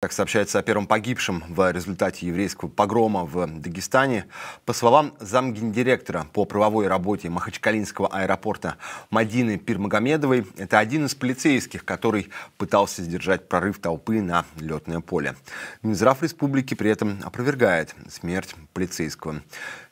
Как сообщается о первом погибшем в результате еврейского погрома в Дагестане, по словам замгендиректора по правовой работе Махачкалинского аэропорта Мадины Пирмагомедовой, это один из полицейских, который пытался сдержать прорыв толпы на летное поле. Минздрав республики при этом опровергает смерть полицейского.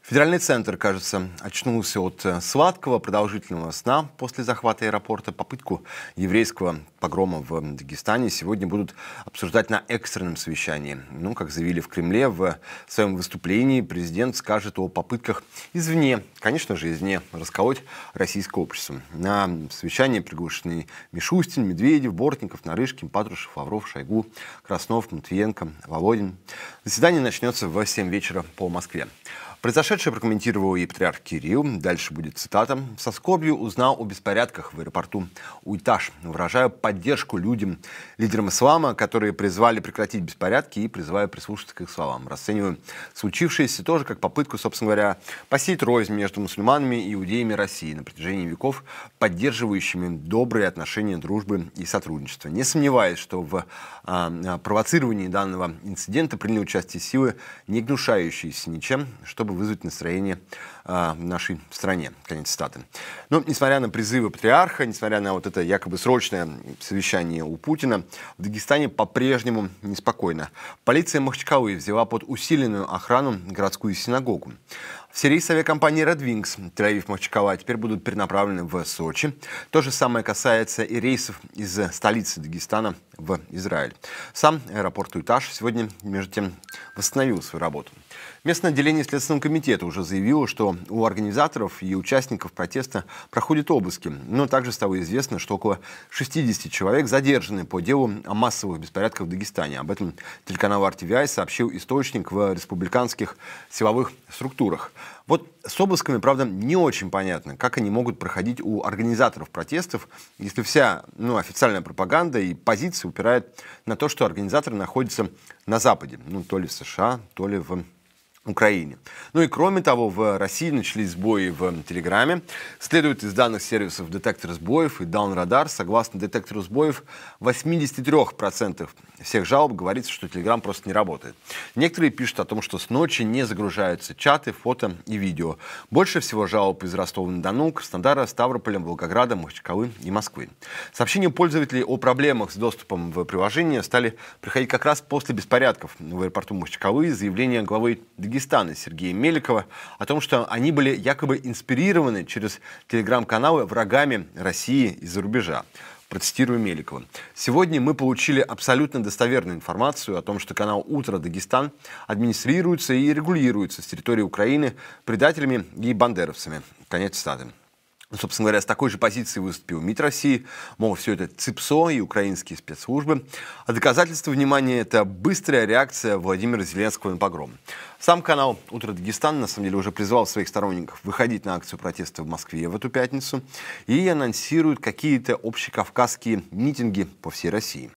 Федеральный центр, кажется, очнулся от э, сладкого продолжительного сна после захвата аэропорта. Попытку еврейского погрома в Дагестане сегодня будут обсуждать на экстренном совещании. Ну, как заявили в Кремле, в своем выступлении президент скажет о попытках извне, конечно же, извне расколоть российское общество. На совещание приглашены Мишустин, Медведев, Бортников, Нарышкин, Патрушев, Лавров, Шойгу, Краснов, Матвиенко, Володин. Заседание начнется в 7 вечера по Москве. Произошедшее прокомментировал и патриарх Кирилл. Дальше будет цитата. «Со скорбью узнал о беспорядках в аэропорту Уйташ, выражая поддержку людям, лидерам ислама, которые призвали прекратить беспорядки и призываю прислушаться к их словам. Расцениваю случившееся тоже как попытку, собственно говоря, посеять рознь между мусульманами и иудеями России на протяжении веков, поддерживающими добрые отношения дружбы и сотрудничества. Не сомневаюсь, что в а, провоцировании данного инцидента приняли участие силы, не гнушающиеся ничем, чтобы чтобы вызвать настроение э, нашей стране. Конец цитаты. Но несмотря на призывы патриарха, несмотря на вот это якобы срочное совещание у Путина, в Дагестане по-прежнему неспокойно. Полиция Махачкалы взяла под усиленную охрану городскую синагогу. Сирийская авиакомпании Red Wings Тель-Авив-Махачкала теперь будут перенаправлены в Сочи. То же самое касается и рейсов из столицы Дагестана в Израиль. Сам аэропорт Туйташ сегодня, между тем, восстановил свою работу. Местное отделение Следственного комитета уже заявило, что у организаторов и участников протеста проходят обыски. Но также стало известно, что около 60 человек задержаны по делу о массовых беспорядках в Дагестане. Об этом телеканал RTVI сообщил источник в республиканских силовых структурах. Вот с обысками, правда, не очень понятно, как они могут проходить у организаторов протестов, если вся ну, официальная пропаганда и позиция упирает на то, что организаторы находятся на Западе, ну, то ли в США, то ли в Украине. Ну и кроме того, в России начались сбои в Телеграме. Следует из данных сервисов детектор сбоев и Даунрадар. Согласно детектору сбоев, 83% всех жалоб говорится, что Телеграм просто не работает. Некоторые пишут о том, что с ночи не загружаются чаты, фото и видео. Больше всего жалоб из Ростова-на-Дону, Краснодара, Ставрополя, Волгограда, Махачкалы и Москвы. Сообщения пользователей о проблемах с доступом в приложение стали приходить как раз после беспорядков в аэропорту Махачкалы, заявления главы Дагестана Сергея Меликова о том, что они были якобы инспирированы через телеграм-каналы врагами России из за рубежа. Процитирую Меликова. «Сегодня мы получили абсолютно достоверную информацию о том, что канал «Утро Дагестан» администрируется и регулируется с территории Украины предателями и бандеровцами». Конец цитаты. Ну, собственно говоря, с такой же позиции выступил МИД России, мол, все это ЦИПСО и украинские спецслужбы. А доказательство внимания – это быстрая реакция Владимира Зеленского на погром. Сам канал «Утро Дагестан» на самом деле уже призвал своих сторонников выходить на акцию протеста в Москве в эту пятницу и анонсирует какие-то общекавказские митинги по всей России.